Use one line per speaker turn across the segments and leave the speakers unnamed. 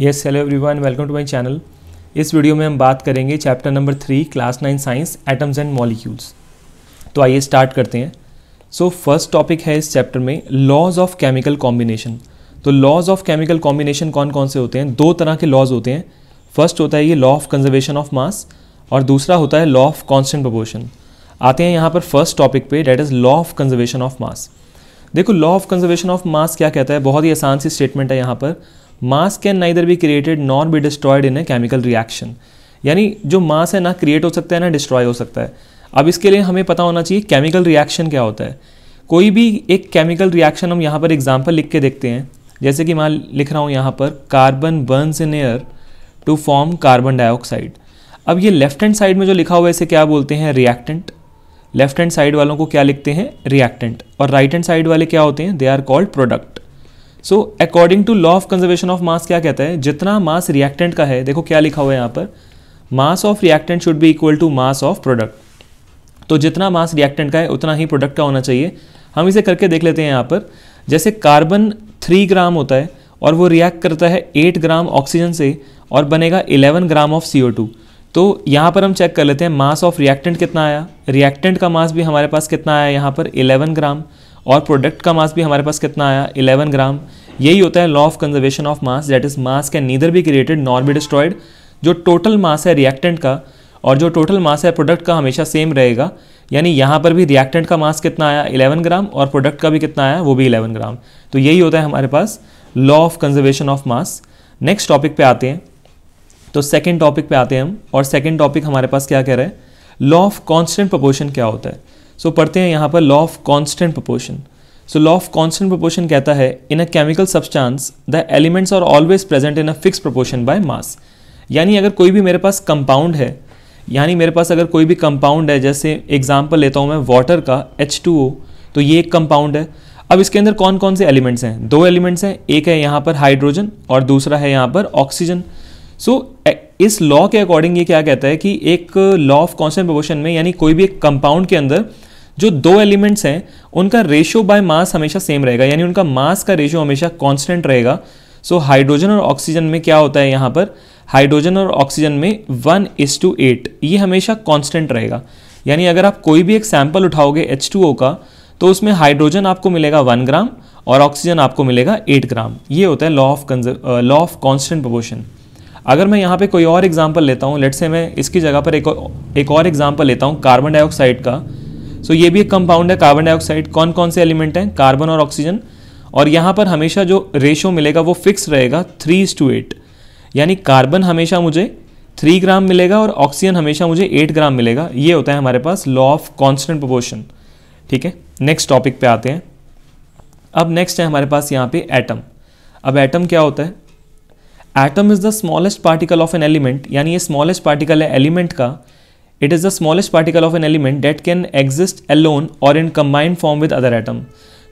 yes hello everyone welcome to my channel इस video में हम बात करेंगे chapter number three class nine science atoms and molecules तो आइए स्टार्ट करते हैं सो फर्स्ट टॉपिक है इस चैप्टर में लॉज ऑफ केमिकल कॉम्बिनेशन तो लॉज ऑफ केमिकल कॉम्बिनेशन कौन कौन से होते हैं दो तरह के लॉज होते हैं फर्स्ट होता है ये law of conservation of mass और दूसरा होता है लॉ ऑफ कॉन्स्टेंट प्रपोर्शन आते हैं यहाँ पर फर्स्ट टॉपिक पे that is law of conservation of mass देखो law of conservation of mass क्या कहता है बहुत ही आसान सी स्टेटमेंट है यहाँ पर mass can neither be created nor be destroyed in a chemical reaction यानी जो मास है ना क्रिएट हो सकता है ना डिस्ट्रॉय हो सकता है अब इसके लिए हमें पता होना चाहिए केमिकल रिएक्शन क्या होता है कोई भी एक केमिकल रिएक्शन हम यहाँ पर एग्जाम्पल लिख के देखते हैं जैसे कि मैं लिख रहा हूँ यहाँ पर carbon burns in air to form carbon dioxide अब ये लेफ्ट हैंड साइड में जो लिखा हुआ है इसे क्या बोलते हैं रिएक्टेंट लेफ्ट हैंड साइड वालों को क्या लिखते हैं रिएक्टेंट और राइट हैंड साइड वाले क्या होते हैं they are called product so according to law of conservation of mass क्या कहता है जितना मास रिएक्टेंट का है देखो क्या लिखा हुआ है यहाँ पर mass of reactant should be equal to mass of product तो जितना मास रिएक्टेंट का है उतना ही प्रोडक्ट का होना चाहिए हम इसे करके देख लेते हैं यहाँ पर जैसे कार्बन थ्री ग्राम होता है और वो रिएक्ट करता है एट ग्राम ऑक्सीजन से और बनेगा इलेवन ग्राम ऑफ सी तो यहाँ पर हम चेक कर लेते हैं मास ऑफ रिएक्टेंट कितना आया रिएक्टेंट का मास भी हमारे पास कितना आया यहाँ पर 11 ग्राम और प्रोडक्ट का मास भी हमारे पास कितना आया 11 ग्राम यही होता है law of conservation of mass that is mass can neither be created nor be destroyed जो टोटल मास है रिएक्टेंट का और जो टोटल मास है प्रोडक्ट का हमेशा सेम रहेगा यानी यहाँ पर भी रिएक्टेंट का मास कितना आया 11 ग्राम और प्रोडक्ट का भी कितना आया वो भी 11 ग्राम तो यही होता है हमारे पास law of conservation of mass next topic पे आते हैं तो सेकेंड टॉपिक पे आते हैं हम और सेकेंड टॉपिक हमारे पास क्या कह रहे हैं लॉ ऑफ कॉन्स्टेंट प्रपोर्शन क्या होता है सो पढ़ते हैं यहाँ पर law of constant proportion so law of constant proportion कहता है in a chemical substance the elements are always present in a fix proportion by mass यानी अगर कोई भी मेरे पास कंपाउंड है यानी मेरे पास अगर कोई भी कंपाउंड है जैसे एग्जाम्पल लेता हूँ मैं वाटर का एच तो ये एक कंपाउंड है अब इसके अंदर कौन कौन से एलिमेंट्स हैं दो एलिमेंट्स हैं एक है यहाँ पर हाइड्रोजन और दूसरा है यहाँ पर ऑक्सीजन सो so, इस लॉ के अकॉर्डिंग ये क्या कहता है कि एक लॉ ऑफ कॉन्स्टेंट प्रपोर्शन में यानी कोई भी एक कंपाउंड के अंदर जो दो एलिमेंट्स हैं उनका रेशियो बाय मास हमेशा सेम रहेगा यानी उनका मास का रेशियो हमेशा कांस्टेंट रहेगा सो so, हाइड्रोजन और ऑक्सीजन में क्या होता है यहाँ पर हाइड्रोजन और ऑक्सीजन में वन इज टू एट ये हमेशा कॉन्स्टेंट रहेगा यानी अगर आप कोई भी एक सैंपल उठाओगे एच टू ओ का तो उसमें हाइड्रोजन आपको मिलेगा वन ग्राम और ऑक्सीजन आपको मिलेगा एट ग्राम ये होता है law of conserve law of constant proportion अगर मैं यहाँ पे कोई और एग्जाम्पल लेता हूँ लेट से मैं इसकी जगह पर एक और एक और एग्जाम्पल लेता हूँ कार्बन डाइऑक्साइड का सो ये भी एक कंपाउंड है कार्बन डाइऑक्साइड कौन कौन से एलिमेंट हैं कार्बन और ऑक्सीजन और यहाँ पर हमेशा जो रेशो मिलेगा वो फिक्स रहेगा थ्री टू एट यानी कार्बन हमेशा मुझे थ्री ग्राम मिलेगा और ऑक्सीजन हमेशा मुझे एट ग्राम मिलेगा ये होता है हमारे पास लॉ ऑफ कॉन्स्टेंट प्रपोर्शन ठीक है नेक्स्ट टॉपिक पे आते हैं अब नेक्स्ट है हमारे पास यहाँ पे एटम अब एटम क्या होता है atom is the smallest particle of an element यानी ये स्मॉलेस्ट पार्टिकल है एलिमेंट का it is the smallest particle of an element that can exist alone और in combined form with other atom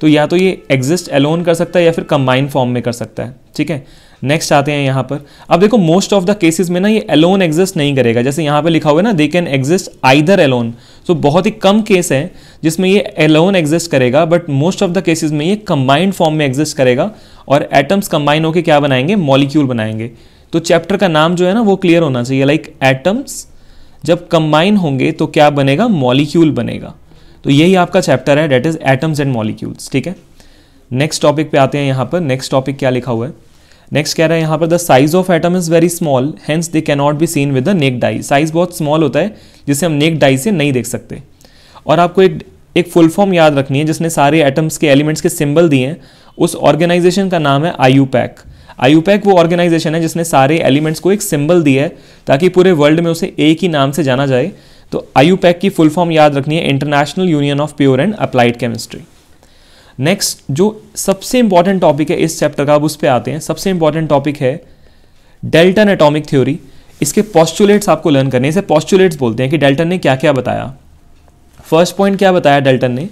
तो या तो ये एग्जिस्ट एलोन कर सकता है या फिर कंबाइन फॉर्म में कर सकता है ठीक है नेक्स्ट आते हैं यहाँ पर अब देखो मोस्ट ऑफ द केसेस में ना ये एलोन एग्जिस्ट नहीं करेगा जैसे यहाँ पे लिखा हुआ है ना they can exist either alone so बहुत ही कम केस है जिसमें ये एलोन एग्जिस्ट करेगा but most of the cases में ये कंबाइंड फॉर्म में एग्जिस्ट करेगा और एटम्स कंबाइन होकर क्या बनाएंगे मॉलिक्यूल बनाएंगे तो चैप्टर का नाम जो है ना वो क्लियर होना चाहिए लाइक एटम्स जब कंबाइन होंगे तो क्या बनेगा मॉलिक्यूल बनेगा तो यही आपका चैप्टर है that is atoms and molecules ठीक है नेक्स्ट टॉपिक पे आते हैं यहां पर नेक्स्ट टॉपिक क्या लिखा हुआ है नेक्स्ट कह रहा है यहां पर the size of atom is very small hence they cannot be seen with the naked eye size बहुत स्मॉल होता है जिसे हम नेक डाई से नहीं देख सकते और आपको एक एक फुल फॉर्म याद रखनी है जिसने सारे एटम्स के एलिमेंट्स के सिंबल दिए हैं उस ऑर्गेनाइजेशन का नाम है आयू पैक आईयूपैक वो ऑर्गेनाइजेशन है जिसने सारे एलिमेंट्स को एक सिंबल दिया है ताकि पूरे वर्ल्ड में उसे एक ही नाम से जाना जाए तो आयुपैक की फुल फॉर्म याद रखनी है International Union of Pure and Applied Chemistry next जो सबसे इंपॉर्टेंट टॉपिक है इस चैप्टर का अब उस पर आते हैं सबसे इंपॉर्टेंट टॉपिक है डेल्टन एटॉमिक थ्योरी इसके पॉस्टुलेट्स आपको लर्न करने इसे पॉस्टुलेट्स बोलते हैं कि डेल्टन ने क्या क्या बताया फर्स्ट पॉइंट क्या बताया डेल्टन ने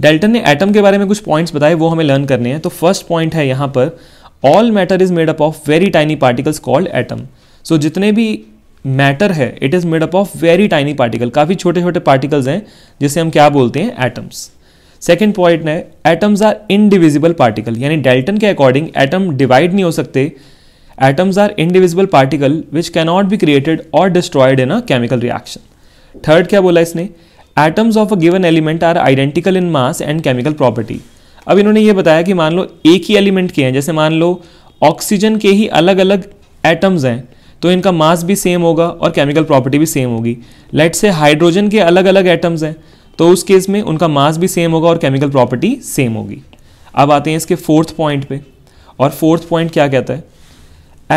डेल्टन ने एटम के बारे में कुछ पॉइंट्स बताए वो हमें लर्न करने हैं तो फर्स्ट पॉइंट है यहाँ पर all matter is made up of very tiny particles called atom so जितने भी मैटर है it is made up of very tiny particle काफ़ी छोटे छोटे पार्टिकल्स हैं जिसे हम क्या बोलते हैं एटम्स सेकेंड पॉइंट है एटम्स आर इनडिविजिबल पार्टिकल यानी डेल्टन के अकॉर्डिंग एटम डिवाइड नहीं हो सकते atoms are indivisible particle which cannot be created और destroyed in a chemical reaction third क्या बोला इसने atoms of a given element are identical in mass and chemical property अब इन्होंने ये बताया कि मान लो एक ही एलिमेंट के हैं जैसे मान लो ऑक्सीजन के ही अलग अलग एटम्स हैं तो इनका मास भी सेम होगा और केमिकल प्रॉपर्टी भी सेम होगी लेट से हाइड्रोजन के अलग अलग एटम्स हैं तो उस केस में उनका मास भी सेम होगा और केमिकल प्रॉपर्टी सेम होगी अब आते हैं इसके फोर्थ पॉइंट पे और फोर्थ पॉइंट क्या कहता है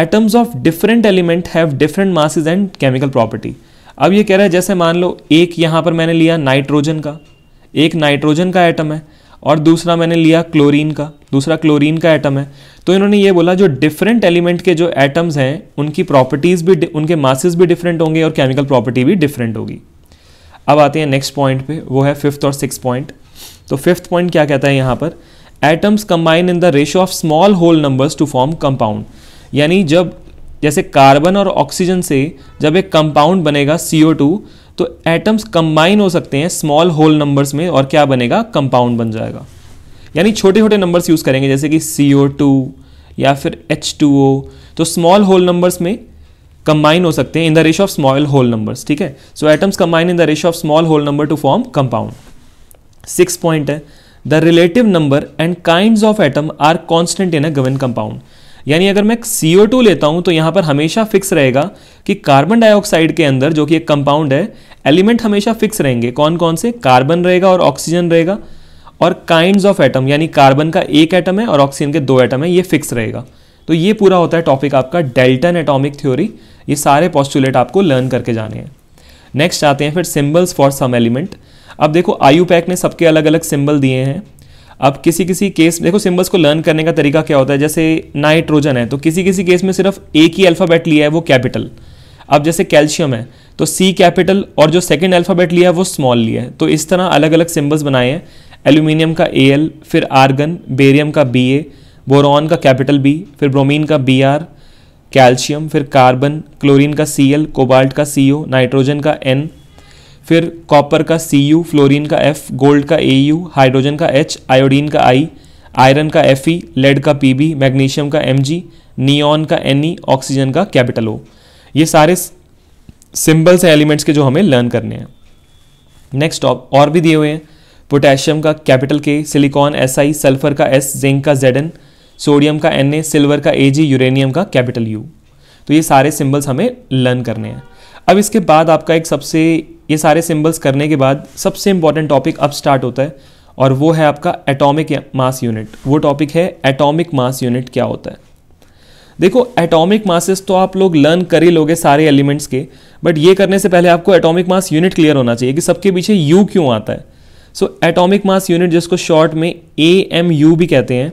atoms of different element have different masses and chemical property अब ये कह रहा है जैसे मान लो एक यहाँ पर मैंने लिया नाइट्रोजन का एक नाइट्रोजन का एटम है और दूसरा मैंने लिया क्लोरीन का दूसरा क्लोरीन का एटम है तो इन्होंने ये बोला जो डिफरेंट एलिमेंट के जो एटम्स हैं उनकी प्रॉपर्टीज़ भी उनके मासेस भी डिफरेंट होंगे और केमिकल प्रॉपर्टी भी डिफरेंट होगी अब आते हैं नेक्स्ट पॉइंट पे वो है फिफ्थ और सिक्स पॉइंट तो फिफ्थ पॉइंट क्या कहता है यहाँ पर atoms combine in the ratio of small whole numbers to form compound यानी जब जैसे कार्बन और ऑक्सीजन से जब एक कंपाउंड बनेगा सी तो एटम्स कंबाइन हो सकते हैं स्मॉल होल नंबर्स में और क्या बनेगा कंपाउंड बन जाएगा यानी छोटे छोटे नंबर्स यूज़ करेंगे जैसे कि सी या फिर एच तो स्मॉल होल नंबर्स में कंबाइन हो सकते हैं in the ratio of small whole numbers ठीक है so atoms combine in the ratio of small whole number to form compound six point है the relative number and kind of atom are constant in a given compound यानी अगर मैं सी O to लेता हूं तो यहां पर हमेशा फिक्स रहेगा कि कार्बन डाइऑक्साइड के अंदर जो कि एक कंपाउंड है एलिमेंट हमेशा फिक्स रहेंगे कौन कौन से कार्बन रहेगा और ऑक्सीजन रहेगा और काइंड ऑफ एटम यानी कार्बन का एक एटम है और ऑक्सीजन के दो एटम है ये फिक्स रहेगा तो ये पूरा होता है टॉपिक आपका डेल्टन एटॉमिक थ्योरी ये सारे पॉस्टुलेट आपको लर्न करके जाने हैं नेक्स्ट आते हैं फिर सिम्बल्स फॉर सम एलिमेंट अब देखो आयु पैक ने सबके अलग अलग सिंबल दिए हैं अब किसी किसी केस देखो सिम्बल्स को लर्न करने का तरीका क्या होता है जैसे नाइट्रोजन है तो किसी किसी केस में सिर्फ एक ही अल्फ़ाबेट लिया है वो कैपिटल अब जैसे कैल्शियम है तो सी कैपिटल और जो सेकेंड अल्फ़ाबेट लिया है वो स्मॉल लिया है तो इस तरह अलग अलग सिम्बल्स बनाए हैं एल्यूमिनियम का ए एल फिर आर्गन बेरियम का बी ए बोरॉन का कैपिटल बी फिर ब्रोमीन का बी आर कैल्शियम फिर कार्बन क्लोरीन का सी एल कोबाल्ट का सी ओ नाइट्रोजन का एन फिर कॉपर का सी यू फ्लोरिन का एफ गोल्ड का ए यू हाइड्रोजन का एच आयोडीन का आई आयरन का एफ ई लेड का पी बी मैग्नीशियम का एम जी नियॉन का एन ई ऑक्सीजन का कैपिटल ओ ये सारे सिंबल्स हैं एलिमेंट्स के जो हमें लर्न करने हैं नेक्स्ट और भी दिए हुए हैं पोटेशियम का capital K silicon S I sulphur का एस जिंक का जेड एन सोडियम का एन ए सिल्वर का ए जी यूरेनियम का कैपिटल यू तो ये सारे सिंबल्स हमें लर्न करने हैं अब इसके बाद आपका एक सबसे ये सारे सिंबल्स करने के बाद सबसे इंपॉर्टेंट टॉपिक अब स्टार्ट होता है और वो है आपका एटॉमिक मास यूनिट वो टॉपिक है एटॉमिक मास यूनिट क्या होता है देखो एटॉमिक मासेस तो आप लोग लर्न कर ही लोगे सारे एलिमेंट्स के बट ये करने से पहले आपको एटॉमिक मास यूनिट क्लियर होना चाहिए कि सबके पीछे यू क्यों आता है सो एटॉमिक मास यूनिट जिसको शॉर्ट में ए एम यू भी कहते हैं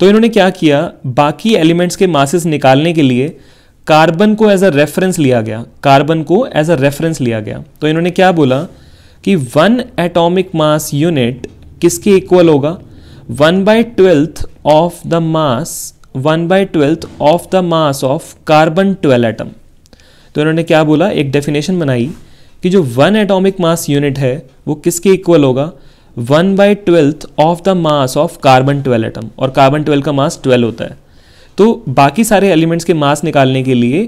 तो इन्होंने क्या किया बाकी एलिमेंट्स के मासेस निकालने के लिए कार्बन को एज अ रेफरेंस लिया गया कार्बन को एज अ रेफरेंस लिया गया तो इन्होंने क्या बोला कि वन एटॉमिक मास यूनिट किसके इक्वल होगा one by twelfth of the mass one by twelfth of the mass of carbon twelve atom तो इन्होंने क्या बोला एक डेफिनेशन बनाई कि जो वन एटॉमिक मास यूनिट है वो किसके इक्वल होगा one by twelfth of the mass of carbon twelve atom और कार्बन ट्वेल्व का मास ट्वेल्व होता है तो बाकी सारे एलिमेंट्स के मास निकालने के लिए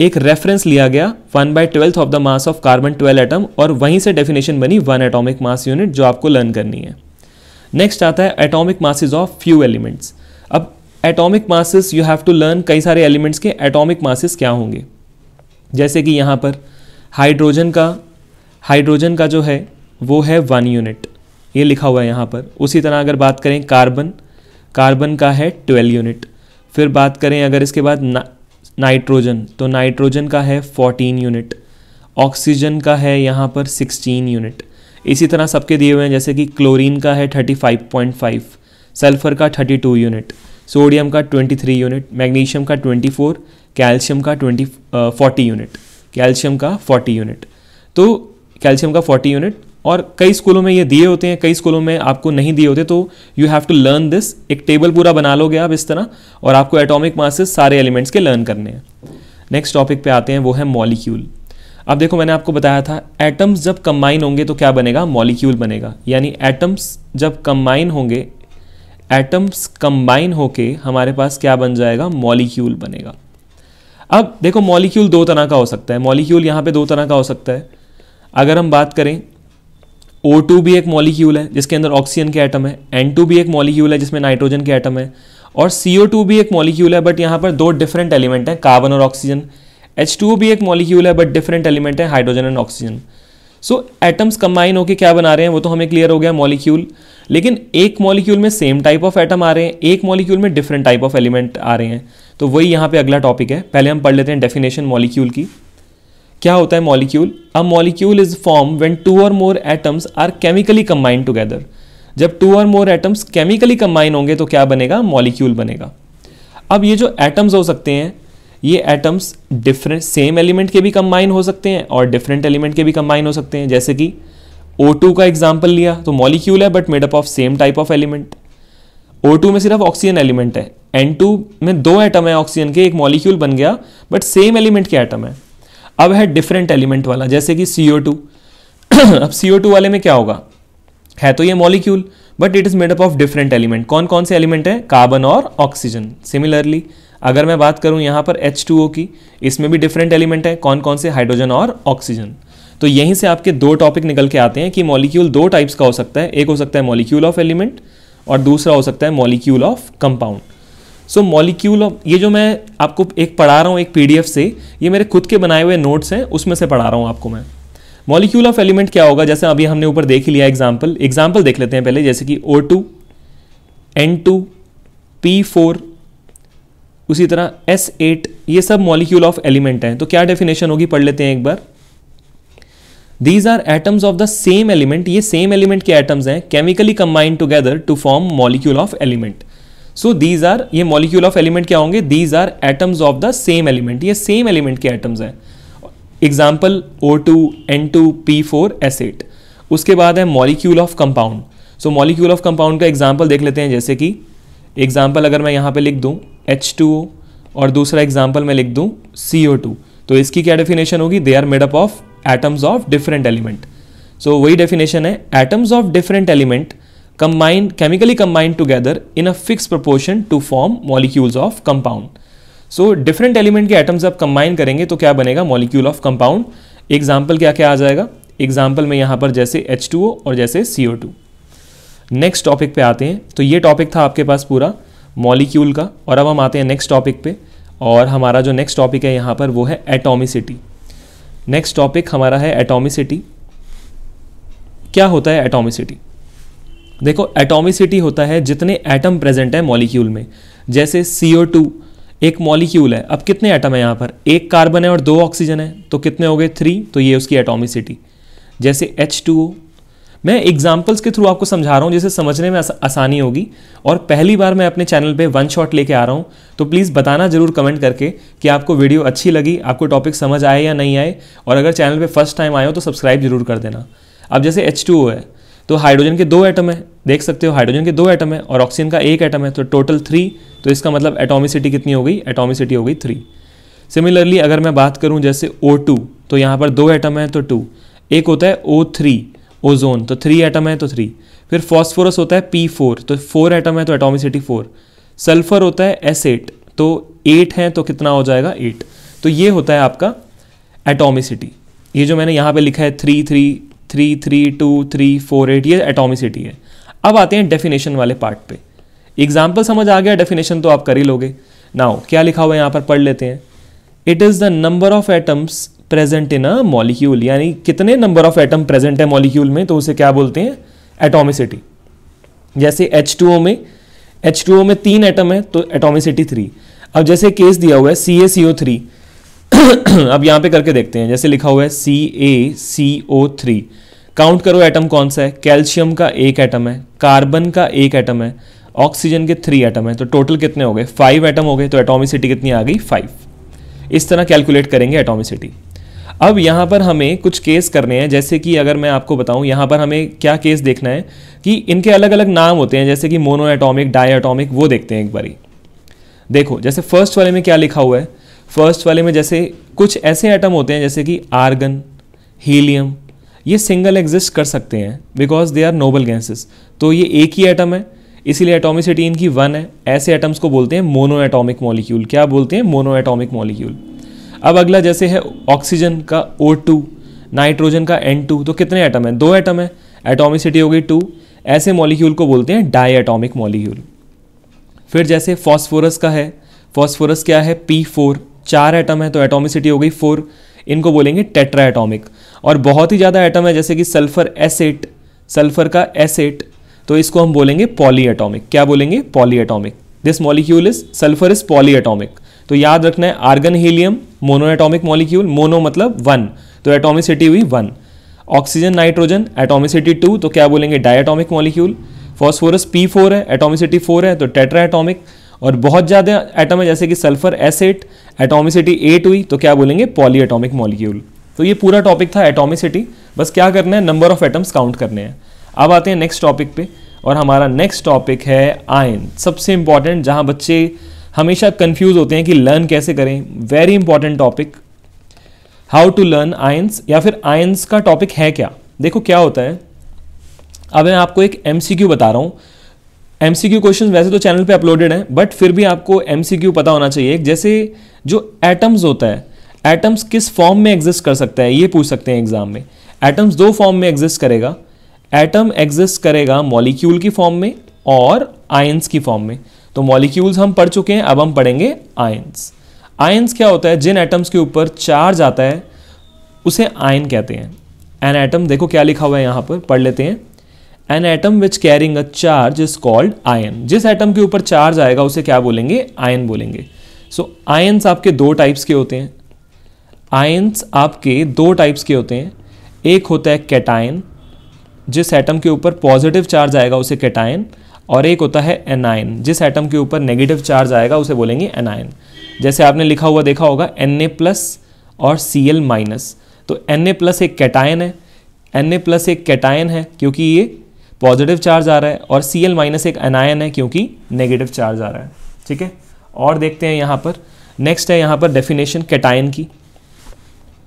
एक रेफरेंस लिया गया one by twelfth of the mass of carbon twelve atom और वहीं से डेफिनेशन बनी वन एटॉमिक मास यूनिट जो आपको लर्न करनी है नेक्स्ट आता है atomic masses of few elements अब atomic masses you have to learn कई सारे एलिमेंट्स के एटॉमिक मासेस क्या होंगे जैसे कि यहाँ पर हाइड्रोजन का हाइड्रोजन का जो है वो है वन यूनिट ये लिखा हुआ है यहाँ पर उसी तरह अगर बात करें कार्बन कार्बन का है ट्वेल्व यूनिट फिर बात करें अगर इसके बाद ना, नाइट्रोजन तो नाइट्रोजन का है 14 यूनिट ऑक्सीजन का है यहाँ पर 16 यूनिट इसी तरह सबके दिए हुए हैं जैसे कि क्लोरीन का है 35.5 सल्फर का 32 यूनिट सोडियम का 23 यूनिट मैग्नीशियम का 24 कैल्शियम का 20 फोर्टी यूनिट कैल्शियम का 40 यूनिट तो कैल्शियम का 40 यूनिट और कई स्कूलों में ये दिए होते हैं कई स्कूलों में आपको नहीं दिए होते तो you have to learn this एक टेबल पूरा बना लोगे आप इस तरह और आपको एटॉमिक मासेस सारे एलिमेंट्स के लर्न करने हैं नेक्स्ट टॉपिक पे आते हैं वो है मॉलिक्यूल अब देखो मैंने आपको बताया था एटम्स जब कम्बाइन होंगे तो क्या बनेगा मॉलिक्यूल बनेगा यानी एटम्स जब कम्बाइन होंगे एटम्स कंबाइन होके हमारे पास क्या बन जाएगा मॉलिक्यूल बनेगा अब देखो मॉलिक्यूल दो तरह का हो सकता है मॉलिक्यूल यहाँ पे दो तरह का हो सकता है अगर हम बात करें O2 भी एक मॉलिक्यूल है जिसके अंदर ऑक्सीजन के आइटम है N2 भी एक मॉलिक्यूल है जिसमें नाइट्रोजन के आइटम है और CO2 भी एक मॉलिक्यूल है बट यहाँ पर दो डिफरेंट एलिमेंट हैं कार्बन और ऑक्सीजन H2O भी एक मॉलिक्यूल है बट डिफरेंट एलिमेंट है hydrogen and oxygen so atoms combine होकर क्या बना रहे हैं वो तो हमें क्लियर हो गया मॉलिक्यूल लेकिन एक मॉलिक्यूल में सेम टाइप ऑफ एटम आ रहे हैं एक मॉलिक्यूल में डिफरेंट टाइप ऑफ एलिमेंट आ रहे हैं तो वही यहाँ पे अगला टॉपिक है पहले हम पढ़ लेते हैं डेफिनेशन मॉलिक्यूल की क्या होता है molecule a molecule is form when two or more atoms are chemically combined together जब two or more atoms chemically combine होंगे तो क्या बनेगा मॉलिक्यूल बनेगा अब ये जो एटम्स हो सकते हैं ये एटम्स डिफरेंट सेम एलिमेंट के भी कंबाइन हो सकते हैं और डिफरेंट एलिमेंट के भी कंबाइन हो सकते हैं जैसे कि O2 का एग्जाम्पल लिया तो मॉलिक्यूल है but made up of same type of element O2 में सिर्फ ऑक्सीजन एलिमेंट है N2 में दो एटम है ऑक्सीजन के एक मॉलिक्यूल बन गया बट सेम एलिमेंट के एटम है अब है डिफरेंट एलिमेंट वाला जैसे कि सी अब सी वाले में क्या होगा है तो ये molecule but it is made up of different element कौन कौन से एलिमेंट हैं कार्बन और ऑक्सीजन सिमिलरली अगर मैं बात करूं यहाँ पर H2O की इसमें भी डिफरेंट एलिमेंट है कौन कौन से हाइड्रोजन और ऑक्सीजन तो यहीं से आपके दो टॉपिक निकल के आते हैं कि मॉलिक्यूल दो टाइप्स का हो सकता है एक हो सकता है मॉलिक्यूल ऑफ एलिमेंट और दूसरा हो सकता है molecule of compound so molecule of ये जो मैं आपको एक पढ़ा रहा हूँ एक पीडीएफ से ये मेरे खुद के बनाए हुए नोट्स हैं उसमें से पढ़ा रहा हूँ आपको मैं मॉलिक्यूल ऑफ एलिमेंट क्या होगा जैसे अभी हमने ऊपर देख लिया एग्जाम्पल एग्जाम्पल देख लेते हैं पहले जैसे कि O two N two P four उसी तरह एस एट ये सब मॉलिक्यूल ऑफ एलिमेंट हैं तो क्या डेफिनेशन होगी पढ़ लेते हैं एक बार these are atoms of the same element ये सेम एलिमेंट के एटम्स हैं chemically combined together to form molecule of element so these are ये मॉलिक्यूल ऑफ एलिमेंट क्या होंगे these are atoms of the same element ये same element के atoms हैं example O two N two P four S eight उसके बाद है molecule of compound so molecule of compound का एग्जाम्पल देख लेते हैं जैसे कि एग्जाम्पल अगर मैं यहाँ पे लिख दूँ एच टू ओ और दूसरा एग्जाम्पल मैं लिख दूँ सी ओ टू तो इसकी क्या डेफिनेशन होगी they are made up of atoms of different element so वही डेफिनेशन है atoms of different element combined chemically combined together in a fix proportion to form molecules of compound so different element के atoms आप combine करेंगे तो क्या बनेगा molecule of compound example क्या क्या आ जाएगा एग्जाम्पल में यहाँ पर जैसे एच टू ओ और जैसे C O two next topic पे आते हैं तो ये टॉपिक था आपके पास पूरा मॉलिक्यूल का और अब हम आते हैं नेक्स्ट टॉपिक पे और हमारा जो नेक्स्ट टॉपिक है यहाँ पर वो है एटॉमिसिटी नेक्स्ट टॉपिक हमारा है एटॉमिसिटी क्या होता है एटॉमिसिटी देखो एटोमिसिटी होता है जितने एटम प्रेजेंट है मॉलिक्यूल में जैसे सी एक मॉलिक्यूल है अब कितने एटम है यहाँ पर एक कार्बन है और दो ऑक्सीजन है तो कितने हो गए थ्री तो ये उसकी एटोमिसिटी जैसे एच मैं एग्जाम्पल्स के थ्रू आपको समझा रहा हूँ जिसे समझने में आस, आसानी होगी और पहली बार मैं अपने चैनल पे वन शॉट लेके आ रहा हूँ तो प्लीज़ बताना जरूर कमेंट करके कि आपको वीडियो अच्छी लगी आपको टॉपिक समझ आए या नहीं आए और अगर चैनल पे फर्स्ट टाइम आए हो तो सब्सक्राइब जरूर कर देना अब जैसे एच है तो हाइड्रोजन के दो एटम है देख सकते हो हाइड्रोजन के दो एटम है और ऑक्सीजन का एक एटम है तो टोटल थ्री तो इसका मतलब एटोमिसिटी कितनी हो गई एटोमिसिटी हो गई थ्री सिमिलरली अगर मैं बात करूँ जैसे ओ टू तो यहाँ पर दो एटम है तो टू एक होता है ओ थ्री ओजोन तो थ्री एटम है तो थ्री फिर फॉस्फोरस होता है पी फोर तो फोर एटम है तो एटोमिसिटी फोर सल्फर होता है एस एट तो एट है तो कितना हो जाएगा एट तो ये होता है आपका एटोमिसिटी ये जो मैंने यहाँ पे लिखा है three three three three two three four eight ये एटोमिसिटी है अब आते हैं डेफिनेशन वाले पार्ट पे एग्जाम्पल समझ आ गया डेफिनेशन तो आप कर ही लोगे नाउ क्या लिखा हुआ है यहाँ पर पढ़ लेते हैं it is the number of atoms present in a molecule यानी कितने नंबर ऑफ एटम प्रेजेंट है मॉलिक्यूल में तो उसे क्या बोलते हैं एटोमिसिटी जैसे एच में एच में तीन एटम है तो एटोमिसिटी थ्री अब जैसे केस दिया हुआ है C S C O three अब यहां पे करके देखते हैं जैसे लिखा हुआ है C A C O three count करो एटम कौन सा है कैल्शियम का एक एटम है कार्बन का एक एटम है ऑक्सीजन के थ्री एटम है तो टोटल कितने हो गए फाइव एटम हो गए तो एटोमिसिटी कितनी आ गई फाइव इस तरह कैलकुलेट करेंगे एटोमिसिटी अब यहां पर हमें कुछ केस करने हैं जैसे कि अगर मैं आपको बताऊं यहां पर हमें क्या केस देखना है कि इनके अलग अलग नाम होते हैं जैसे कि मोनो एटोमिक डाई वो देखते हैं एक बारी देखो जैसे फर्स्ट वाले में क्या लिखा हुआ है फर्स्ट वाले में जैसे कुछ ऐसे आइटम होते हैं जैसे कि आर्गन हीलियम ये सिंगल एग्जिस्ट कर सकते हैं because they are noble gases तो ये एक ही एटम है इसीलिए एटोमिसिटी इनकी वन है ऐसे एटम्स को बोलते हैं मोनो एटॉमिक मॉलिक्यूल क्या बोलते हैं मोनो एटॉमिक मॉलिक्यूल अब अगला जैसे है ऑक्सीजन का ओ टू नाइट्रोजन का एन टू तो कितने एटम है दो एटम है एटोमिसिटी हो गई टू ऐसे मॉलिक्यूल को बोलते हैं डाई एटॉमिक मॉलिक्यूल फिर जैसे फॉस्फोरस का है फॉस्फोरस क्या है पी फोर चार एटम है तो एटोमिसिटी हो गई फोर इनको बोलेंगे टेट्रा एटॉमिक और बहुत ही ज़्यादा एटम है जैसे कि सल्फर एसेट सल्फर का एसेट तो इसको हम बोलेंगे पॉली एटॉमिक क्या बोलेंगे poly atomic this molecule is sulphur is poly atomic तो याद रखना है argon helium mono atomic molecule mono मतलब वन तो एटोमिसिटी हुई one oxygen nitrogen atomicity two तो क्या बोलेंगे diatomic molecule phosphorus P four है एटोमिसिटी फोर है तो टेट्रा एटॉमिक और बहुत ज़्यादा एटम है जैसे कि सल्फर एसिड एटोमिसिटी एट हुई तो क्या बोलेंगे पॉली एटोमिक मॉलिक्यूल तो ये पूरा टॉपिक था एटोमिसिटी बस क्या करना है नंबर ऑफ एटम्स काउंट करने हैं अब आते हैं नेक्स्ट टॉपिक पे और हमारा नेक्स्ट टॉपिक है आयन सबसे इंपॉर्टेंट जहां बच्चे हमेशा कंफ्यूज होते हैं कि लर्न कैसे करें very important topic how to learn ions या फिर आयंस का टॉपिक है क्या देखो क्या होता है अब मैं आपको एक एमसीक्यू बता रहा हूं एम सी क्यू क्वेश्चन वैसे तो चैनल पे अपलोडेड हैं बट फिर भी आपको एम सी क्यू पता होना चाहिए जैसे जो एटम्स होता है एटम्स किस फॉर्म में एग्जिस्ट कर सकता है ये पूछ सकते हैं एग्जाम में एटम्स दो फॉर्म में एग्जिस्ट करेगा एटम एग्जिस्ट करेगा मॉलिक्यूल की फॉर्म में और आयंस की फॉर्म में तो मॉलिक्यूल्स हम पढ़ चुके हैं अब हम पढ़ेंगे आयंस आयंस क्या होता है जिन एटम्स के ऊपर चार्ज आता है उसे आयन कहते हैं एन एटम देखो क्या लिखा हुआ है यहाँ पर पढ़ लेते हैं an atom which carrying a charge is called ion जिस एटम के ऊपर चार्ज आएगा उसे क्या बोलेंगे आयन बोलेंगे सो so, आयन्स आपके दो टाइप्स के होते हैं आयन्स आपके दो टाइप्स के होते हैं एक होता है कैटायन जिस एटम के ऊपर पॉजिटिव चार्ज आएगा उसे कैटायन और एक होता है एनायन जिस एटम के ऊपर नेगेटिव चार्ज आएगा उसे बोलेंगे एनायन जैसे आपने लिखा हुआ देखा होगा एन ए प्लस और सी एल माइनस तो एन ए प्लस एक कैटायन है एन ए प्लस एक कैटायन है क्योंकि ये पॉजिटिव चार्ज आ रहा है और सी एल माइनस एक अनायन है क्योंकि नेगेटिव चार्ज आ रहा है ठीक है और देखते हैं यहाँ पर नेक्स्ट है यहाँ पर डेफिनेशन कैटायन की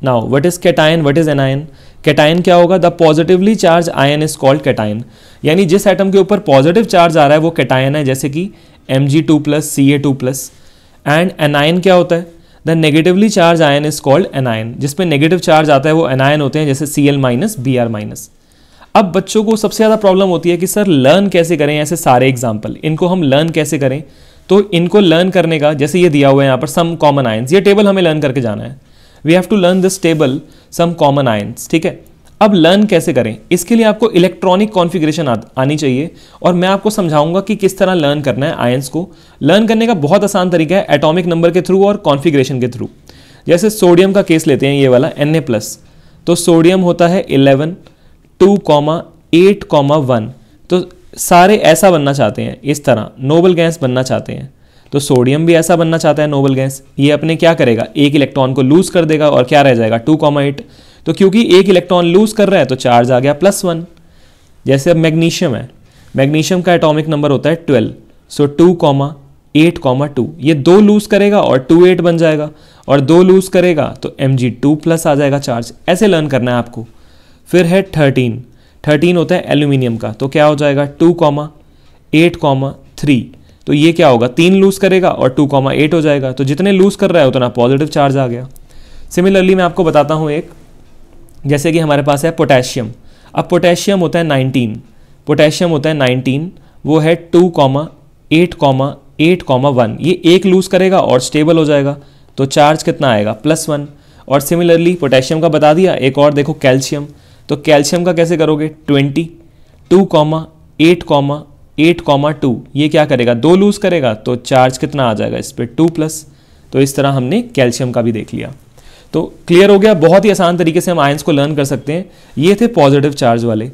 now what is cation what is anion cation क्या होगा the positively charge ion is called cation यानी जिस एटम के ऊपर पॉजिटिव चार्ज आ रहा है वो कैटायन है जैसे कि M G two plus C A two plus and anion क्या होता है the negatively charge ion is called anion जिसमें नेगेटिव चार्ज आता है वो एनायन होते हैं जैसे C L minus B R minus अब बच्चों को सबसे ज़्यादा प्रॉब्लम होती है कि सर लर्न कैसे करें ऐसे सारे एग्जाम्पल इनको हम लर्न कैसे करें तो इनको लर्न करने का जैसे ये दिया हुआ है यहाँ पर सम कॉमन आयंस ये टेबल हमें लर्न करके जाना है we have to learn this table some common ions ठीक है अब लर्न कैसे करें इसके लिए आपको इलेक्ट्रॉनिक कॉन्फ़िगरेशन आनी चाहिए और मैं आपको समझाऊंगा कि किस तरह लर्न करना है आयंस को लर्न करने का बहुत आसान तरीका है एटॉमिक नंबर के थ्रू और कॉन्फ़िगरेशन के थ्रू जैसे सोडियम का केस लेते हैं ये वाला एन प्लस तो सोडियम होता है eleven two comma eight comma one तो सारे ऐसा बनना चाहते हैं इस तरह नोबल गैस बनना चाहते हैं तो सोडियम भी ऐसा बनना चाहता है नोबल गैस ये अपने क्या करेगा एक इलेक्ट्रॉन को लूज कर देगा और क्या रह जाएगा टू कॉमा एट तो क्योंकि एक इलेक्ट्रॉन लूज कर रहा है तो चार्ज आ गया प्लस वन जैसे अब मैग्नीशियम है मैग्नीशियम का एटॉमिक नंबर होता है twelve so two comma eight comma two ये दो लूज करेगा और टू एट बन जाएगा और दो लूज करेगा तो एम जी टू प्लस आ जाएगा चार्ज ऐसे लर्न करना है आपको फिर है थर्टीन थर्टीन होता है एल्यूमिनियम का तो क्या हो जाएगा two comma eight comma three तो ये क्या होगा तीन लूज करेगा और टू कॉमा एट हो जाएगा तो जितने लूज कर रहा है उतना पॉजिटिव चार्ज आ गया सिमिलरली मैं आपको बताता हूँ एक जैसे कि हमारे पास है पोटेशियम अब पोटेशियम होता है नाइनटीन पोटेशियम होता है नाइनटीन वो है two comma eight comma eight comma one ये एक लूज़ करेगा और स्टेबल हो जाएगा तो चार्ज कितना आएगा प्लस वन और सिमिलरली पोटेशियम का बता दिया एक और देखो कैल्शियम तो कैल्शियम का कैसे करोगे twenty two comma eight comma eight comma two ये क्या करेगा दो लूज़ करेगा तो चार्ज कितना आ जाएगा इस पर टू प्लस तो इस तरह हमने कैल्शियम का भी देख लिया तो क्लियर हो गया बहुत ही आसान तरीके से हम आयंस को लर्न कर सकते हैं ये थे पॉजिटिव चार्ज वाले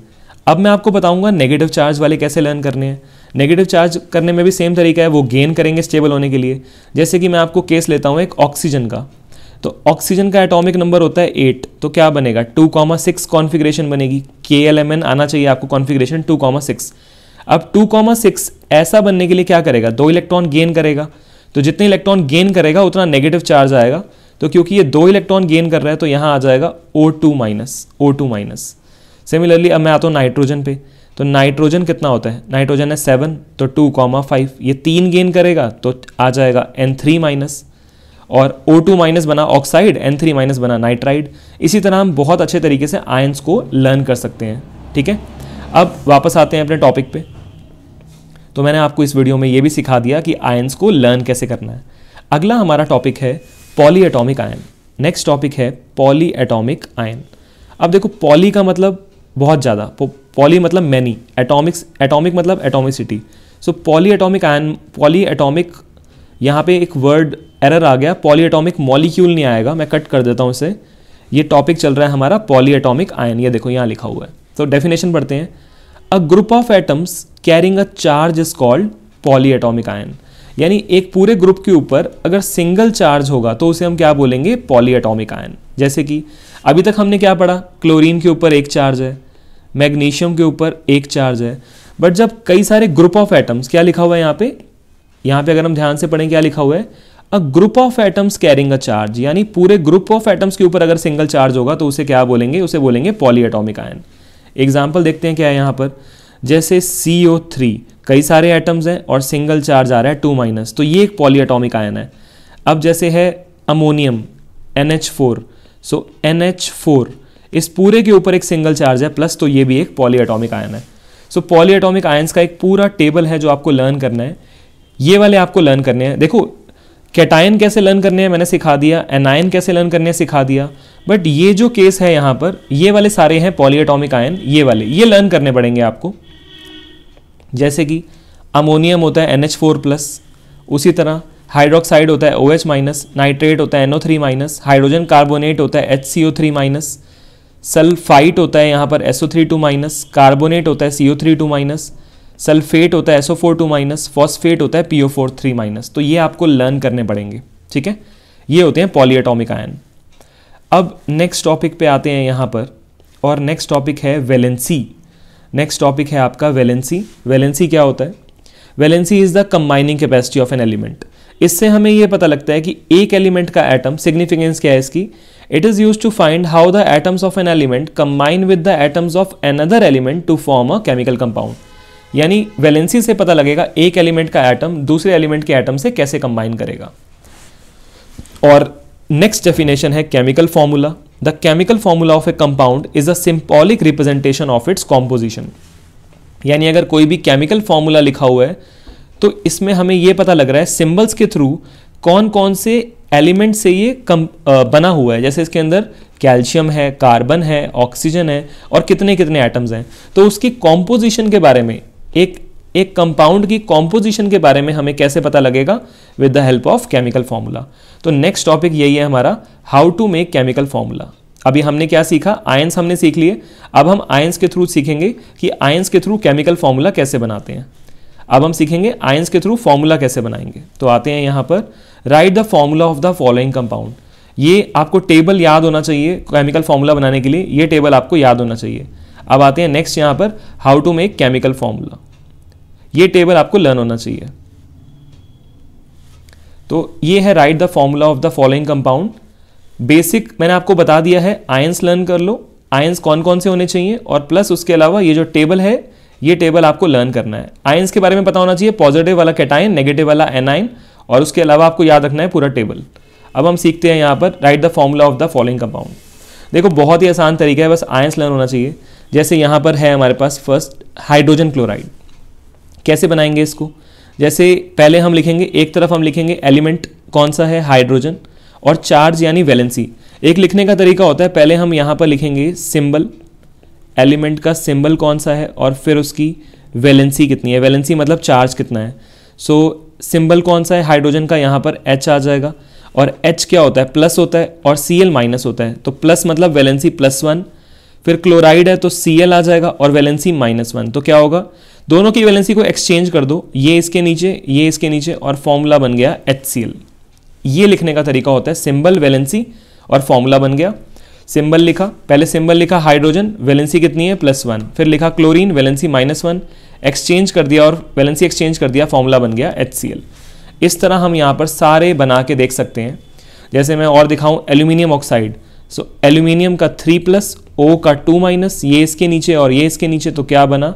अब मैं आपको बताऊंगा नेगेटिव चार्ज वाले कैसे लर्न करने हैं नेगेटिव चार्ज करने में भी सेम तरीका है वो गेन करेंगे स्टेबल होने के लिए जैसे कि मैं आपको केस लेता हूँ एक ऑक्सीजन का तो ऑक्सीजन का एटॉमिक नंबर होता है एट तो क्या बनेगा टू कॉमा सिक्स कॉन्फिग्रेशन बनेगी के एल एम एन आना चाहिए आपको कॉन्फिग्रेशन टू कॉमा सिक्स अब टू कॉमा सिक्स ऐसा बनने के लिए क्या करेगा दो इलेक्ट्रॉन गेन करेगा तो जितने इलेक्ट्रॉन गेन करेगा उतना नेगेटिव चार्ज आएगा तो क्योंकि ये दो इलेक्ट्रॉन गेन कर रहा है तो यहाँ आ जाएगा O two minus O two minus similarly अब मैं आता हूँ नाइट्रोजन पे तो नाइट्रोजन कितना होता है नाइट्रोजन है सेवन तो टू कॉमा फाइव ये तीन गेन करेगा तो आ जाएगा एन थ्री माइनस और O2 माइनस बना ऑक्साइड N3 माइनस बना नाइट्राइड इसी तरह हम बहुत अच्छे तरीके से आयंस को लर्न कर सकते हैं ठीक है अब वापस आते हैं अपने टॉपिक पे तो मैंने आपको इस वीडियो में ये भी सिखा दिया कि आयंस को लर्न कैसे करना है अगला हमारा टॉपिक है poly atomic ion next topic है पॉली एटॉमिक आयन अब देखो पॉली का मतलब बहुत ज़्यादा पॉली मतलब मैनी एटॉमिक्स एटॉमिक मतलब atomicity so poly atomic ion poly atomic यहाँ पे एक वर्ड एरर आ गया पॉलीएटॉमिक मॉलिक्यूल नहीं आएगा मैं कट कर देता हूँ इसे ये टॉपिक चल रहा है हमारा पॉलीएटॉमिक आयन ये देखो यहाँ लिखा हुआ है तो डेफिनेशन पढ़ते हैं a group of atoms carrying a charge is called polyatomic ion यानी एक पूरे ग्रुप के ऊपर अगर सिंगल चार्ज होगा तो उसे हम क्या बोलेंगे पॉलीएटॉमिक आयन जैसे कि अभी तक हमने क्या पढ़ा क्लोरीन के ऊपर एक चार्ज है मैग्नीशियम के ऊपर एक चार्ज है बट जब कई सारे ग्रुप ऑफ एटम्स क्या लिखा हुआ है यहाँ पे यहां पे अगर हम ध्यान से पढ़ें क्या लिखा हुआ है a group of atoms carrying a charge यानी पूरे ग्रुप ऑफ एटम्स के ऊपर अगर सिंगल चार्ज होगा तो उसे क्या बोलेंगे उसे बोलेंगे पॉली एटोमिक आयन एग्जाम्पल देखते हैं क्या है यहां पर जैसे सी ओ थ्री कई सारे एटम्स हैं और सिंगल चार्ज आ रहा है टू माइनस तो ये एक पॉली एटोमिक आयन है अब जैसे है ammonium N H four so N H four इस पूरे के ऊपर एक सिंगल चार्ज है प्लस तो ये भी एक पॉली एटोमिक आयन है सो पॉली एटोमिक आयन्स का एक पूरा टेबल है जो आपको लर्न करना है ये वाले आपको लर्न करने हैं देखो कैटायन कैसे लर्न करने हैं मैंने सिखा दिया एनायन कैसे लर्न करने हैं सिखा दिया बट ये जो केस है यहाँ पर ये वाले सारे हैं पॉलीएटॉमिक आयन ये वाले ये लर्न करने पड़ेंगे आपको जैसे कि अमोनियम होता है एन फोर प्लस उसी तरह हाइड्रोक्साइड होता है ओ एच माइनस नाइट्रेट होता है N O three minus hydrogen carbonate होता है H C O three minus sulphite होता है यहाँ पर S O three two minus carbonate होता है C O three two minus sulphate होता है S O four two minus phosphate होता है पीओ फोर थ्री माइनस तो ये आपको लर्न करने पड़ेंगे ठीक है ये होते हैं पॉलीएटॉमिक आयन अब नेक्स्ट टॉपिक पे आते हैं यहाँ पर और नेक्स्ट टॉपिक है वेलेंसी नेक्स्ट टॉपिक है आपका वेलेंसी वेलेंसी क्या होता है valency is the combining capacity of an element इससे हमें यह पता लगता है कि एक एलिमेंट का एटम सिग्निफिकेंस क्या है इसकी it is use to find how the atoms of an element combine with the atoms of another element to form a chemical compound यानी वैलेंसी से पता लगेगा एक एलिमेंट का एटम दूसरे एलिमेंट के एटम से कैसे कंबाइन करेगा और नेक्स्ट डेफिनेशन है chemical formula the chemical formula of a compound is a symbolic representation of its composition यानी अगर कोई भी केमिकल फॉर्मूला लिखा हुआ है तो इसमें हमें यह पता लग रहा है सिंबल्स के थ्रू कौन कौन से एलिमेंट से ये कम बना हुआ है जैसे इसके अंदर कैल्शियम है कार्बन है ऑक्सीजन है और कितने कितने एटम्स हैं तो उसकी कॉम्पोजिशन के बारे में एक एक कंपाउंड की कॉम्पोजिशन के बारे में हमें कैसे पता लगेगा with the help of chemical formula तो नेक्स्ट टॉपिक यही है हमारा how to make chemical formula अभी हमने क्या सीखा आयंस हमने सीख लिए अब हम आयंस के थ्रू सीखेंगे कि आयंस के थ्रू केमिकल फॉर्मूला कैसे बनाते हैं अब हम सीखेंगे आयंस के थ्रू फॉर्मूला कैसे बनाएंगे तो आते हैं यहाँ पर write the formula of the following compound ये आपको टेबल याद होना चाहिए केमिकल फॉर्मूला बनाने के लिए ये टेबल आपको याद होना चाहिए अब आते हैं नेक्स्ट यहां पर how to make chemical formula ये टेबल आपको लर्न होना चाहिए तो ये है write the formula of the following compound basic मैंने आपको बता दिया है आयंस लर्न कर लो आयंस कौन कौन से होने चाहिए और प्लस उसके अलावा ये जो टेबल है ये टेबल आपको लर्न करना है आयंस के बारे में पता होना चाहिए पॉजिटिव वाला कैटाइन नेगेटिव वाला एनाइन और उसके अलावा आपको याद रखना है पूरा टेबल अब हम सीखते हैं यहाँ पर write the formula of the following compound देखो बहुत ही आसान तरीका है बस आयंस लर्न होना चाहिए जैसे यहाँ पर है हमारे पास फर्स्ट हाइड्रोजन क्लोराइड कैसे बनाएंगे इसको जैसे पहले हम लिखेंगे एक तरफ हम लिखेंगे एलिमेंट कौन सा है हाइड्रोजन और चार्ज यानी वैलेंसी एक लिखने का तरीका होता है पहले हम यहाँ पर लिखेंगे सिंबल एलिमेंट का सिंबल कौन सा है और फिर उसकी वैलेंसी कितनी है वैलेंसी मतलब चार्ज कितना है सो so, सिंबल कौन सा है हाइड्रोजन का यहाँ पर एच आ जाएगा और एच क्या होता है प्लस होता है और सी एल माइनस होता है तो प्लस मतलब वैलेंसी प्लस वन फिर क्लोराइड है तो सी एल आ जाएगा और वैलेंसी माइनस वन तो क्या होगा दोनों की वैलेंसी को एक्सचेंज कर दो ये इसके नीचे ये इसके नीचे और फॉर्मूला बन गया एच सी एल ये लिखने का तरीका होता है सिंबल वैलेंसी और फॉर्मूला बन गया सिंबल लिखा पहले सिंबल लिखा हाइड्रोजन वैलेंसी कितनी है प्लस वन फिर लिखा chlorine valency minus one exchange कर दिया और वैलेंसी एक्सचेंज कर दिया फॉर्मूला बन गया एच इस तरह हम यहाँ पर सारे बना के देख सकते हैं जैसे मैं और दिखाऊँ एल्यूमिनियम ऑक्साइड सो एल्यूमिनियम का थ्री प्लस ओ का टू माइनस ये इसके नीचे और ये इसके नीचे तो क्या बना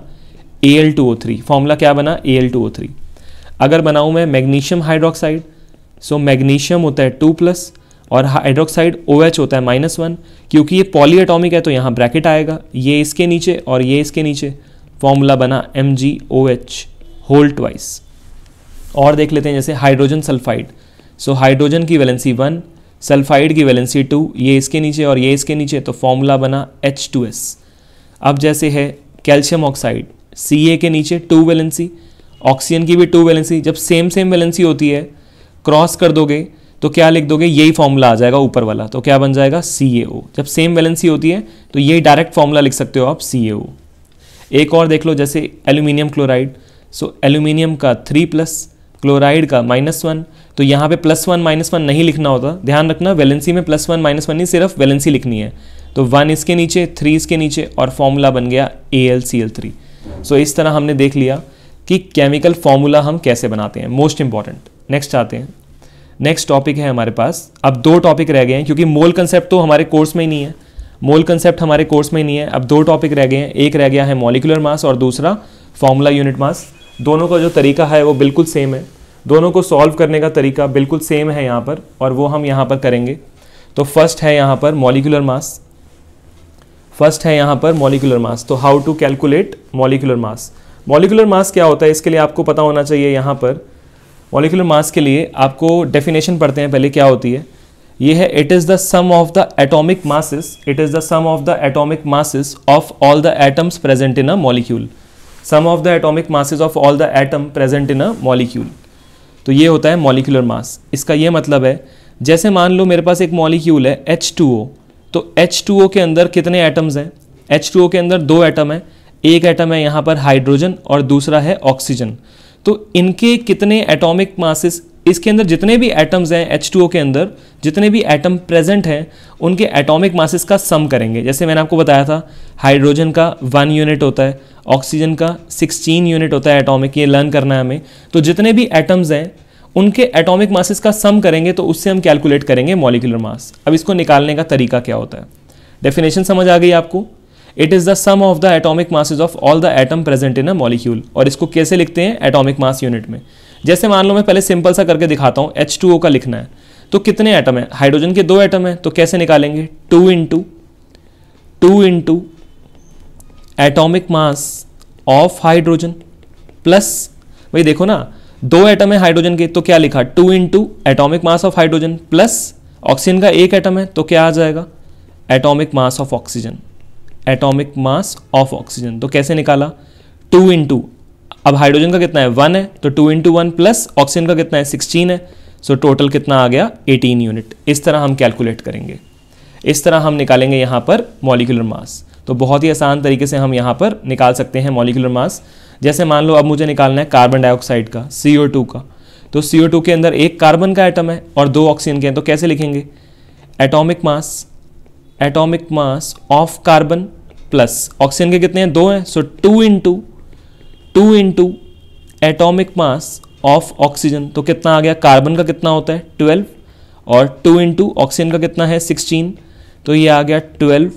A L two O three formula क्या बना A L two O three अगर बनाऊं मैं मैग्नीशियम हाइड्रोक्साइड सो मैग्नीशियम होता है टू प्लस और हाइड्रोक्साइड ओ एच होता है माइनस वन क्योंकि ये पॉलीएटॉमिक है तो यहाँ ब्रैकेट आएगा ये इसके नीचे और ये इसके नीचे फॉर्मूला बना M G O H whole twice और देख लेते हैं जैसे हाइड्रोजन सल्फाइड सो हाइड्रोजन की वैलेंसी वन सल्फाइड की वैलेंसी टू ये इसके नीचे और ये इसके नीचे तो फॉर्मूला बना एच टू एस अब जैसे है कैल्शियम ऑक्साइड सी ए के नीचे टू वैलेंसी ऑक्सीजन की भी टू वैलेंसी जब सेम सेम वैलेंसी होती है क्रॉस कर दोगे तो क्या लिख दोगे यही फॉर्मूला आ जाएगा ऊपर वाला तो क्या बन जाएगा सी ए ओ जब सेम वैलेंसी होती है तो यही डायरेक्ट फॉर्मूला लिख सकते हो आप सी ए ओ एक और देख लो जैसे एल्यूमिनियम क्लोराइड सो एल्यूमिनियम का थ्री प्लस क्लोराइड का माइनस वन तो यहाँ पे प्लस वन माइनस वन नहीं लिखना होता ध्यान रखना वैलेंसी में प्लस वन माइनस वन नहीं सिर्फ वैलेंसी लिखनी है तो वन इसके नीचे थ्री इसके नीचे और फॉर्मूला बन गया A L C L three so इस तरह हमने देख लिया कि केमिकल फॉर्मूला हम कैसे बनाते हैं मोस्ट इंपॉर्टेंट नेक्स्ट आते हैं नेक्स्ट टॉपिक है हमारे पास अब दो टॉपिक रह गए हैं क्योंकि मोल कंसेप्ट तो हमारे कोर्स में ही नहीं है मोल कंसेप्ट हमारे कोर्स में ही नहीं है अब दो टॉपिक रह गए हैं एक रह गया है मॉलिकुलर मास और दूसरा फॉर्मूला यूनिट मास दोनों का जो तरीका है वो बिल्कुल सेम है दोनों को सॉल्व करने का तरीका बिल्कुल सेम है यहाँ पर और वो हम यहाँ पर करेंगे तो फर्स्ट है यहाँ पर मॉलिकुलर मास फर्स्ट है यहाँ पर मॉलिकुलर मास तो how to calculate molecular mass molecular mass क्या होता है इसके लिए आपको पता होना चाहिए यहाँ पर मॉलिकुलर मास के लिए आपको डेफिनेशन पढ़ते हैं पहले क्या होती है ये है it is the sum of the atomic masses it is the sum of the atomic masses of all the atoms present in a molecule sum of the atomic masses of all the atom present in a molecule तो ये होता है molecular mass इसका ये मतलब है जैसे मान लो मेरे पास एक मॉलिक्यूल है एच तो एच के अंदर कितने एटम्स हैं एच के अंदर दो एटम हैं एक एटम है यहाँ पर हाइड्रोजन और दूसरा है ऑक्सीजन तो इनके कितने एटॉमिक मासेस इसके अंदर जितने भी एटम्स हैं H2O के अंदर जितने भी एटम प्रेजेंट हैं उनके एटॉमिक मासेस का सम करेंगे जैसे मैंने आपको बताया था हाइड्रोजन का वन यूनिट होता है ऑक्सीजन का सिक्सटीन यूनिट होता है एटॉमिक ये लर्न करना है हमें तो जितने भी एटम्स हैं उनके एटॉमिक मासेस का सम करेंगे तो उससे हम कैलकुलेट करेंगे मॉलिकुलर मास अब इसको निकालने का तरीका क्या होता है डेफिनेशन समझ आ गई आपको it is the sum of the atomic masses of all the atom present in a molecule और इसको कैसे लिखते हैं एटॉमिक मास यूनिट में जैसे मान लो मैं पहले सिंपल सा करके दिखाता हूँ एच टू ओ का लिखना है तो कितने एटम है हाइड्रोजन के दो एटम है तो कैसे निकालेंगे two into two into atomic mass of hydrogen plus भाई देखो ना दो एटम है हाइड्रोजन के तो क्या लिखा two into atomic mass of hydrogen plus oxygen का एक एटम है तो क्या आ जाएगा atomic mass of oxygen atomic mass of oxygen तो कैसे निकाला टू इंटू अब हाइड्रोजन का कितना है वन है तो two into one plus oxygen का कितना है सिक्सटीन है सो so, टोटल कितना आ गया एटीन यूनिट इस तरह हम कैलकुलेट करेंगे इस तरह हम निकालेंगे यहाँ पर मॉलिकुलर मास तो बहुत ही आसान तरीके से हम यहाँ पर निकाल सकते हैं मॉलिकुलर मास जैसे मान लो अब मुझे निकालना है कार्बन डाइऑक्साइड का सी का तो सी के अंदर एक कार्बन का आइटम है और दो ऑक्सीजन के हैं तो कैसे लिखेंगे atomic mass atomic mass of carbon plus oxygen के कितने हैं दो हैं so two in two two into atomic mass of oxygen तो कितना आ गया कार्बन का कितना होता है ट्वेल्व और टू इंटू ऑक्सीजन का कितना है सिक्सटीन तो ये आ गया twelve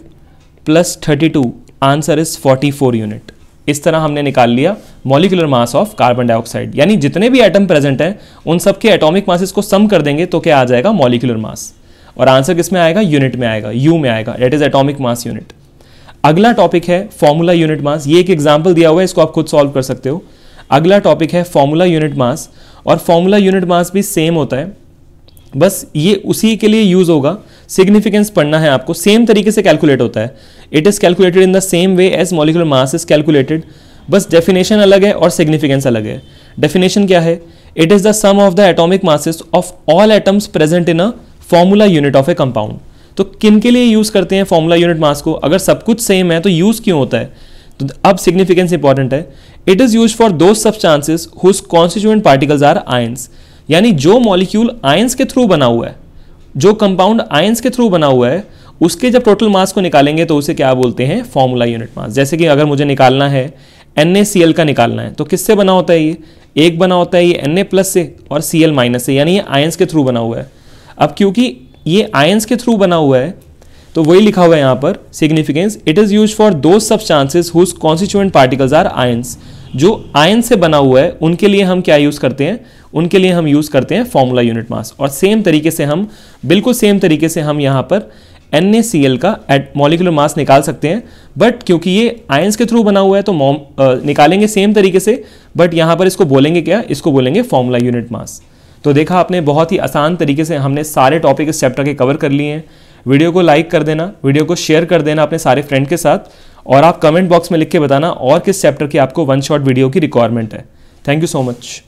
plus thirty two answer is forty four unit इस तरह हमने निकाल लिया molecular mass of carbon dioxide यानी जितने भी एटम प्रेजेंट हैं उन सब के एटॉमिक मासेस को सम कर देंगे तो क्या आ जाएगा मॉलिकुलर मास और आंसर किस में आएगा यूनिट में आएगा यू में आएगा that is atomic mass unit अगला टॉपिक है फॉर्मूला यूनिट मास ये एक एग्जाम्पल दिया हुआ है इसको आप खुद सॉल्व कर सकते हो अगला टॉपिक है फॉर्मूला यूनिट मास और फॉर्मूला यूनिट मास भी सेम होता है बस ये उसी के लिए यूज होगा सिग्निफिकेंस पढ़ना है आपको सेम तरीके से कैलकुलेट होता है it is calculated in the same way as molecular mass is calculated बस डेफिनेशन अलग है और सिग्निफिकेंस अलग है डेफिनेशन क्या है it is the sum of the atomic masses of all atoms present in a formula unit of a compound तो किन के लिए यूज़ करते हैं फॉर्मूला यूनिट मास को अगर सब कुछ सेम है तो यूज़ क्यों होता है तो अब सिग्निफिकेंस इंपॉर्टेंट है it is use for substances whose constituent particles are ions यानी जो मॉलिक्यूल आयंस के थ्रू बना हुआ है जो कंपाउंड आयंस के थ्रू बना हुआ है उसके जब टोटल मास को निकालेंगे तो उसे क्या बोलते हैं फॉर्मूला यूनिट मास जैसे कि अगर मुझे निकालना है एन का निकालना है तो किससे बना होता है ये एक बना होता है ये एन प्लस से और सी एल माइनस से यानी ये आयंस के थ्रू बना हुआ है अब क्योंकि ये आयंस के थ्रू बना हुआ है तो वही लिखा हुआ है यहाँ पर significance it is use for those substances whose constituent particles are ions जो आयन से बना हुआ है उनके लिए हम क्या यूज़ करते हैं उनके लिए हम यूज़ करते हैं फॉर्मूला यूनिट मास और सेम तरीके से हम बिल्कुल सेम तरीके से हम यहाँ पर एन का एट मॉलिकुलर मास निकाल सकते हैं बट क्योंकि ये आयंस के थ्रू बना हुआ है तो निकालेंगे सेम तरीके से बट यहाँ पर इसको बोलेंगे क्या इसको बोलेंगे फॉर्मूला यूनिट मास तो देखा आपने बहुत ही आसान तरीके से हमने सारे टॉपिक इस चैप्टर के कवर कर लिए हैं वीडियो को लाइक कर देना वीडियो को शेयर कर देना अपने सारे फ्रेंड के साथ और आप कमेंट बॉक्स में लिख के बताना और किस चैप्टर की आपको वन शॉट वीडियो की रिक्वायरमेंट है थैंक यू सो मच